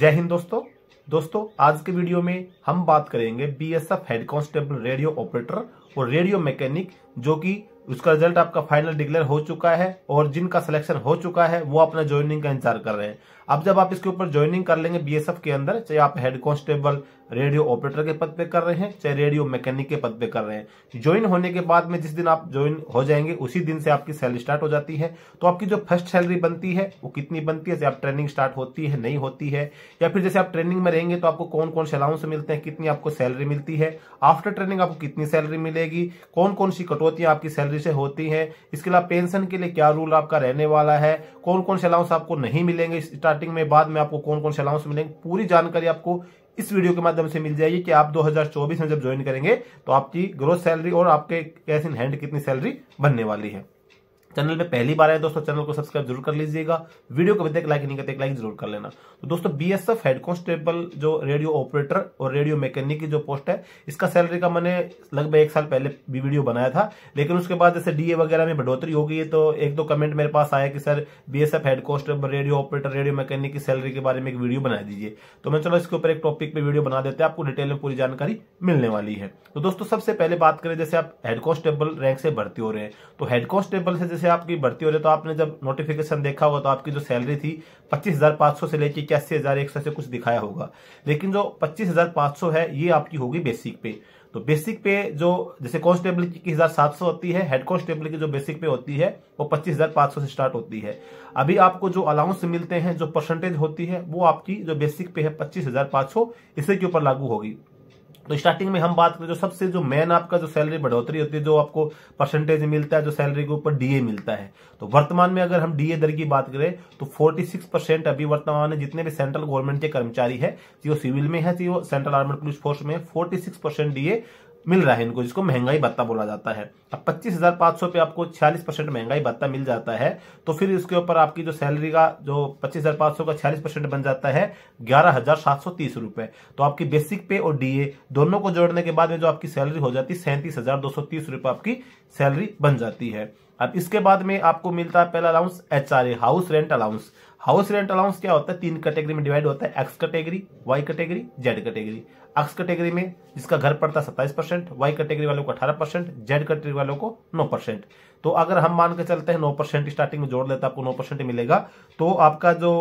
जय हिंद दोस्तों दोस्तों आज के वीडियो में हम बात करेंगे BSF head constable radio operator और रेडियो मैकेनिक जो कि उसका रिजल्ट आपका फाइनल डिक्लेयर हो चुका है और जिनका सिलेक्शन हो चुका है वो अपना ज्वाइनिंग का इंतजार कर रहे हैं अब जब आप इसके ऊपर ज्वाइनिंग कर लेंगे बीएसएफ के अंदर चाहे आप हेड कांस्टेबल रेडियो ऑपरेटर के पद पे कर रहे हैं चाहे रेडियो मैकेनिक के पद पे कर रहे हैं ज्वाइन होने के बाद में जिस दिन आप ज्वाइन हो जाएंगे उसी दिन से आपकी सैलरी स्टार्ट हो जाती है तो आपकी जो फर्स्ट सैलरी बनती है वो कितनी बनती है जैसे आप ट्रेनिंग स्टार्ट होती है नहीं होती है या फिर जैसे आप ट्रेनिंग में रहेंगे तो आपको कौन कौन से अलाउंस मिलते हैं कितनी आपको सैलरी मिलती है आफ्टर ट्रेनिंग आपको कितनी सैलरी मिलेगी कौन कौन सी कटौतियां आपकी सैलरी से होती है इसके अलावा पेंशन के लिए क्या रूल आपका रहने वाला है कौन कौन से अलाउंस आपको नहीं मिलेंगे स्टार्टिंग में बाद में आपको कौन कौन से अलाउंस मिलेंगे पूरी जानकारी आपको इस वीडियो के माध्यम से मिल जाएगी कि आप 2024 में जब ज्वाइन करेंगे तो आपकी ग्रोथ सैलरी और आपके कैश इन हैंड कितनी सैलरी बनने वाली है चैनल में पहली बार आए दोस्तों चैनल को सब्सक्राइब जरूर कर लीजिएगा वीडियो को देख लाइक नहीं करते लाइक जरूर कर लेना तो दोस्तों बीएसएफ हेड कॉन्स्टेबल जो रेडियो ऑपरेटर और रेडियो मैकेनिक की जो पोस्ट है इसका सैलरी का मैंने लगभग एक साल पहले भी वीडियो बनाया था लेकिन उसके बाद जैसे डीए वगैरह में बढ़ोतरी हो गई है तो एक दो कमेंट मेरे पास आया कि sir BSF head constable radio operator radio mechanic की सैलरी के बारे में एक वीडियो बना दीजिए तो मैं चलो इसके ऊपर एक टॉपिक पे वीडियो बना देते हैं आपको डिटेल में पूरी जानकारी मिलने वाली है तो दोस्तों सबसे पहले बात करें जैसे आप हेड कॉन्स्टेबल रैंक से भर्ती हो रहे हैं तो हेड कॉन्स्टेबल से से आपकी भर्ती हो रही है तो आपने जब नोटिफिकेशन देखा होगा तो आपकी जो सैलरी थी 25,500 से लेकर इक्यासी हजार एक सौ से कुछ दिखाया होगा लेकिन जो 25,500 है ये आपकी होगी बेसिक पे तो बेसिक पे जो जैसे कॉन्स्टेबल की इक्कीस हजार सात सौ होती है हेड कॉन्स्टेबल की जो बेसिक पे होती है वो पच्चीस हजार पांच सौ से स्टार्ट होती है अभी आपको जो अलाउंस मिलते हैं जो परसेंटेज होती है वो आपकी जो बेसिक पे है पच्चीस हजार पांच सौ इसी के ऊपर लागू होगी तो स्टार्टिंग में हम बात करें जो तो सबसे जो मेन आपका जो सैलरी बढ़ोतरी होती है जो आपको परसेंटेज मिलता है जो सैलरी के ऊपर डीए मिलता है तो वर्तमान में अगर हम डीए दर की बात करें तो 46 परसेंट अभी वर्तमान में जितने भी सेंट्रल गवर्नमेंट के कर्मचारी है चाहे वो सिविल में है चाहे वो सेंट्रल आर्मड पुलिस फोर्स में फोर्टी सिक्स परसेंट डीए मिल रहा है इनको जिसको महंगाई भत्ता बोला जाता है अब पच्चीस हजार पांच सौ पे आपको छियालीस परसेंट महंगाई भत्ता मिल जाता है तो फिर इसके ऊपर आपकी जो सैलरी का जो पच्चीस हजार पांच सौ का छियालीस परसेंट बन जाता है ग्यारह हजार सात सौ तीस रुपए तो आपकी बेसिक पे और डीए दोनों को जोड़ने के बाद में जो आपकी सैलरी हो जाती है सैंतीस हजार दो सौ तीस रुपए आपकी सैलरी बन जाती है अब इसके बाद में आपको मिलता है पहला allowance H R A house rent allowance house rent allowance क्या होता है तीन कैटेगरी में डिवाइड होता है X category Y category Z category X category में जिसका घर पड़ता है सत्ताईस परसेंट वाई कैटेगरी वालों को अठारह परसेंट जेड कैटेगरी वालों को नौ परसेंट तो अगर हम मान के चलते हैं नौ परसेंट स्टार्टिंग में जोड़ लेते आपको नौ परसेंट मिलेगा तो आपका जो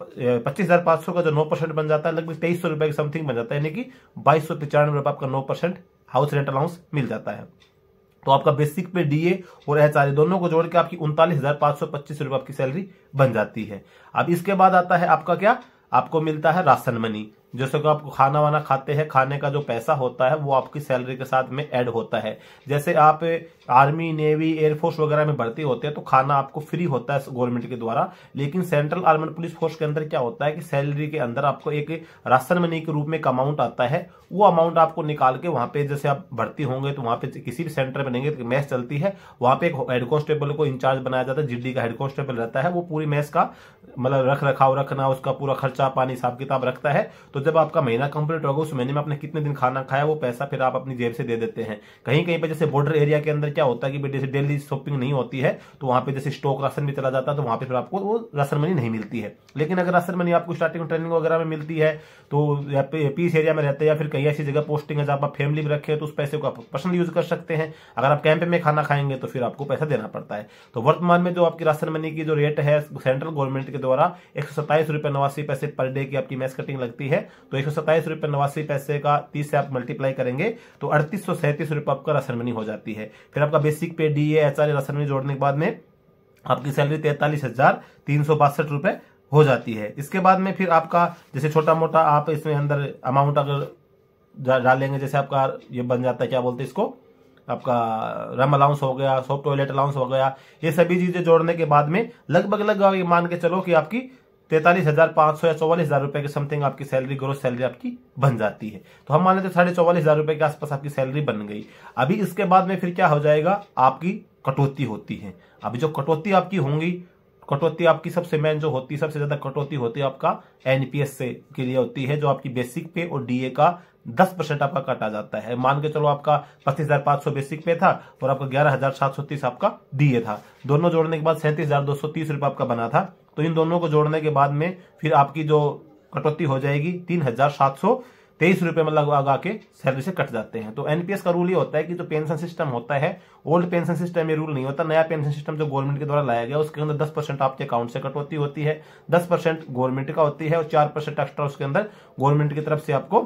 पच्चीस हजार पांच सौ का जो नौ परसेंट बन जाता है लगभग तेईस सौ रुपए की समथिंग बन जाता है यानी कि बाईस सौ पिचानवे रुपए आपका नौ परसेंट हाउस रेंट अलाउंस मिल जाता है तो आपका बेसिक पे डीए और एचआरए दोनों को जोड़ के आपकी उनतालीस हजार पांच सौ पच्चीस रुपए आपकी सैलरी बन जाती है अब इसके बाद आता है आपका क्या आपको मिलता है राशन मनी जैसे कि आप खाना वाना खाते हैं खाने का जो पैसा होता है वो आपकी सैलरी के साथ में ऐड होता है जैसे आप आर्मी नेवी एयरफोर्स वगैरह में भर्ती होते हैं तो खाना आपको फ्री होता है गवर्नमेंट के द्वारा लेकिन सेंट्रल आर्मी पुलिस फोर्स के अंदर क्या होता है कि सैलरी के अंदर आपको एक राशन मनी के रूप में एक अमाउंट आता है वो अमाउंट आपको निकाल के वहां पे जैसे आप भर्ती होंगे तो वहां पे किसी भी सेंटर में लेंगे तो मैच चलती है वहां पे एक हेड कॉन्स्टेबल को इंचार्ज बनाया जाता है जिडी का हेड कॉन्स्टेबल रहता है वो पूरी मैच का मतलब रख रखाव रखना उसका पूरा खर्चा पानी हिसाब किताब रखता है तो जब आपका महीना कंप्लीट होगा उस महीने में आपने कितने दिन खाना खाया वो पैसा फिर आप अपनी जेब से दे देते हैं कहीं कहीं पर जैसे बॉर्डर एरिया के अंदर क्या होता है कि जैसे डेली शॉपिंग नहीं होती है तो वहां पे जैसे स्टॉक राशन भी चला जाता है तो वहां पर फिर आपको वो राशन मनी नहीं मिलती है लेकिन अगर राशन मनी आपको स्टार्टिंग ट्रेनिंग वगैरह में मिलती है तो पीस एरिया में रहते हैं या फिर कहीं ऐसी जगह पोस्टिंग है जहां आप फैमिली में रखे तो उस पैसे को आप पर्सनल यूज कर सकते हैं अगर आप कैंप में खाना खाएंगे तो फिर आपको पैसा देना पड़ता है तो वर्तमान में जो आपकी राशन मनी की जो रेट है सेंट्रल गवर्नमेंट के द्वारा एक सौ सत्ताईस रुपए नवासी पैसे पर डे की आपकी मैस कटिंग लगती है तो एक सौ नवासी पैसे का तीस से आप मल्टीप्लाई करेंगे तो अड़तीस सौ सैंतीस रुपये आपका रसन मनी हो जाती है फिर आपका basic pay D H R ration money जोड़ने के बाद में आपकी सैलरी तैतालीस हजार तीन सौ बासठ रुपए हो जाती है इसके बाद में फिर आपका जैसे छोटा मोटा आप इसमें अंदर अमाउंट अगर डालेंगे जैसे आपका ये बन जाता है क्या बोलते हैं इसको आपका रम अलाउंस हो गया सॉफ्ट टॉयलेट अलाउंस हो गया ये सभी चीजें जोड़ने के बाद में लगभग लगभग ये मान के चलो कि आपकी तैतालीस हजार पांच सौ या चौवालीस हजार रुपए के समथिंग आपकी सैलरी ग्रोथ सैलरी आपकी बन जाती है तो हम मान लेते साढ़े चौवालीस हजार रुपए के आसपास आपकी सैलरी बन गई अभी इसके बाद में फिर क्या हो जाएगा आपकी कटौती होती है अभी जो कटौती आपकी होंगी कटौती आपकी सबसे मेन जो होती है सबसे ज्यादा कटौती होती है आपका एनपीएस से के लिए होती है जो आपकी बेसिक पे और डीए का दस परसेंट आपका आ जाता है मान के चलो आपका पच्चीस हजार पांच सौ बेसिक पे था और आपका ग्यारह हजार सात सौ तीस आपका डीए था दोनों जोड़ने के बाद सैंतीस हजार दो सौ तीस रुपए आपका बना था तो इन दोनों को जोड़ने के बाद में फिर आपकी जो कटौती हो जाएगी तीन हजार सात सौ तेईस रुपए में लगा के सैलरी से कट जाते हैं तो एनपीएस का रूल ये होता है कि जो पेंशन सिस्टम होता है ओल्ड पेंशन सिस्टम में रूल नहीं होता नया पेंशन सिस्टम जो गवर्नमेंट के द्वारा लाया गया उसके अंदर दस परसेंट आपके अकाउंट से कटौती होती है दस परसेंट गवर्नमेंट का होती है और चार परसेंट एक्स्ट्रा उसके अंदर गवर्नमेंट की तरफ से आपको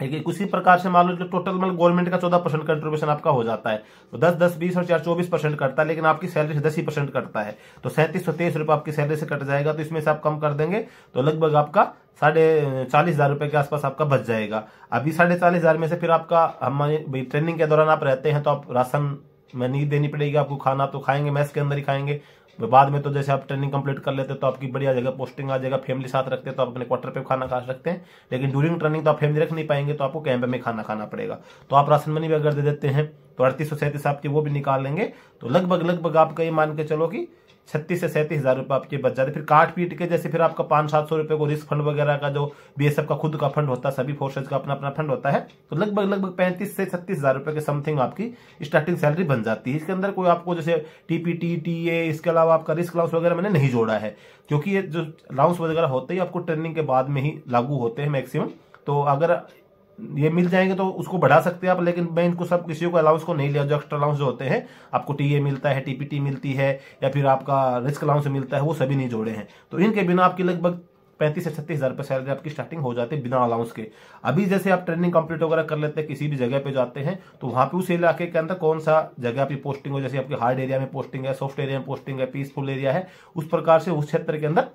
ठीक है उसी प्रकार से मान लो जो टोटल मतलब गवर्नमेंट का चौदह परसेंट कंट्रीब्यूशन आपका हो जाता है तो दस दस बीस और चार चौबीस परसेंट करता है लेकिन आपकी सैलरी से दस ही परसेंट करता है तो सैंतीस सौ तेईस रुपये आपकी सैलरी से कट जाएगा तो इसमें से आप कम कर देंगे तो लगभग आपका साढ़े चालीस हजार रुपए के आसपास आपका बच जाएगा अभी साढ़े चालीस हजार में से फिर आपका हमारे ट्रेनिंग के दौरान आप रहते हैं तो आप राशन में नहीं देनी पड़ेगी आपको खाना तो खाएंगे मैस के अंदर ही खाएंगे तो बाद में तो जैसे आप ट्रेनिंग कंप्लीट कर लेते तो आपकी बढ़िया जगह पोस्टिंग आ जाएगा फैमिली साथ रखते तो आप अपने क्वार्टर पे खाना खा सकते हैं लेकिन ड्यूरिंग ट्रेनिंग तो आप फैमिली रख नहीं पाएंगे तो आपको कैंप में खाना खाना पड़ेगा तो आप राशन मनी भी अगर दे देते हैं तो अड़तीस सौ सैंतीस आपकी वो भी निकाल लेंगे तो लगभग लगभग आपका ये मान के चलो कि छत्तीस से सैंतीस हज़ार रुपये आपके बच जाते फिर काट पीट के जैसे फिर आपका पाँच सात सौ रुपये को रिस्क फंड वगैरह का जो बीएसएफ का खुद का फंड होता है सभी फोर्सेज का अपना अपना फंड होता है तो लगभग लगभग पैंतीस से छत्तीस हज़ार रुपये के समथिंग आपकी स्टार्टिंग सैलरी बन जाती है इसके अंदर कोई आपको जैसे टीपीटी ए इसके अलावा आपका रिस्क अलाउंस वगैरह मैंने नहीं जोड़ा है क्योंकि ये जो अलाउंस वगैरह होते ही आपको ट्रेनिंग के बाद में ही लागू होते हैं मैक्सिमम तो अगर ये मिल जाएंगे तो उसको बढ़ा सकते हैं आप लेकिन मैं इनको सब किसी को अलाउंस को नहीं लिया जो एक्स्ट्रा अलाउंस जो होते हैं आपको टीए मिलता है टीपीटी मिलती है या फिर आपका रिस्क अलाउंस मिलता है वो सभी नहीं जोड़े हैं तो इनके बिना आपकी लगभग पैंतीस से छत्तीस हजार रुपये सैलरी आपकी स्टार्टिंग हो जाती है बिना अलाउंस के अभी जैसे आप ट्रेनिंग कंप्लीट वगैरह कर लेते हैं किसी भी जगह पे जाते हैं तो वहां पे उस इलाके के अंदर कौन सा जगह आपकी पोस्टिंग हो जैसे आपके हार्ड एरिया में पोस्टिंग है सॉफ्ट एरिया में पोस्टिंग है पीसफुल एरिया है उस प्रकार से उस क्षेत्र के अंदर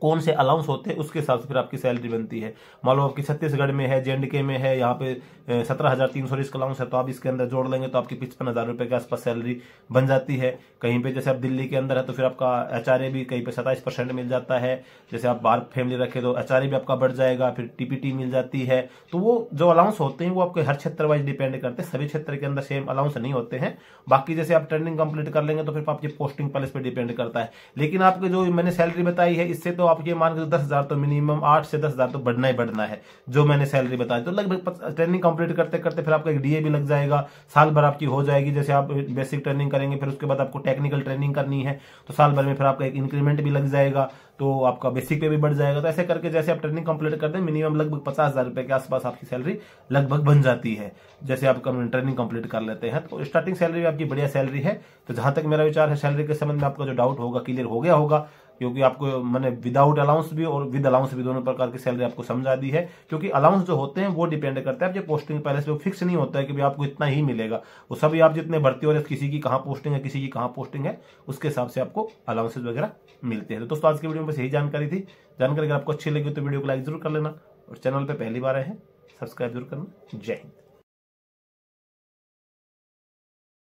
कौन से अलाउंस होते हैं उसके हिसाब से फिर आपकी सैलरी बनती है मान लो आपकी छत्तीसगढ़ में है जे के में है यहाँ पे सत्रह हज़ार तीन सौ रिस्क अलाउंस है तो आप इसके अंदर जोड़ लेंगे तो आपकी पचपन हज़ार रुपये के आसपास सैलरी बन जाती है कहीं पे जैसे आप दिल्ली के अंदर है तो फिर आपका एच भी कहीं पे सत्ताईस परसेंट मिल जाता है जैसे आप बार फैमिली रखे तो एच भी आपका बढ़ जाएगा फिर टीपीटी मिल जाती है तो वो जो अलाउंस होते हैं वो आपके हर क्षेत्र वाइज डिपेंड करते हैं सभी क्षेत्र के अंदर सेम अलाउंस नहीं होते हैं बाकी जैसे आप ट्रेनिंग कंप्लीट कर लेंगे तो फिर आपकी पोस्टिंग पैलेस पर डिपेंड करता है लेकिन आपके जो मैंने सैलरी बताई है इससे तो आप ये मान के दस हजार तो मिनिमम आठ से दस हजार तो बढ़ना ही बढ़ना है जो मैंने सैलरी बताई तो लगभग ट्रेनिंग कंप्लीट करते करते फिर आपका एक डीए भी लग जाएगा साल भर आपकी हो जाएगी जैसे आप बेसिक ट्रेनिंग करेंगे फिर उसके बाद आपको टेक्निकल ट्रेनिंग करनी है तो साल भर में फिर आपका एक इंक्रीमेंट भी लग जाएगा तो आपका बेसिक पे भी बढ़ जाएगा तो ऐसे करके जैसे आप ट्रेनिंग कंप्लीट कर दें मिनिमम लगभग पचास हजार रुपए के आसपास आपकी सैलरी लगभग बन जाती है जैसे आप ट्रेनिंग कंप्लीट कर लेते हैं तो स्टार्टिंग सैलरी आपकी बढ़िया सैलरी है तो जहां तक मेरा विचार है सैलरी के संबंध में आपका जो डाउट होगा क्लियर हो गया होगा क्योंकि आपको मैंने विदाउट अलाउंस भी और विद अलाउंस भी दोनों प्रकार की सैलरी आपको समझा दी है क्योंकि अलाउंस जो होते हैं वो डिपेंड हैं आप जो पोस्टिंग पहले से वो फिक्स नहीं होता है कि भाई आपको इतना ही मिलेगा वो तो सभी आप जितने भर्ती हो रहे किसी की कहाँ पोस्टिंग है किसी की कहाँ पोस्टिंग है उसके हिसाब से आपको अलाउंसेज वगैरह मिलते हैं तो दोस्तों आज की वीडियो में बस यही जानकारी थी जानकारी अगर आपको अच्छी लगी तो वीडियो को लाइक जरूर कर लेना और चैनल पर पहली बार आए हैं सब्सक्राइब जरूर करना जय हिंद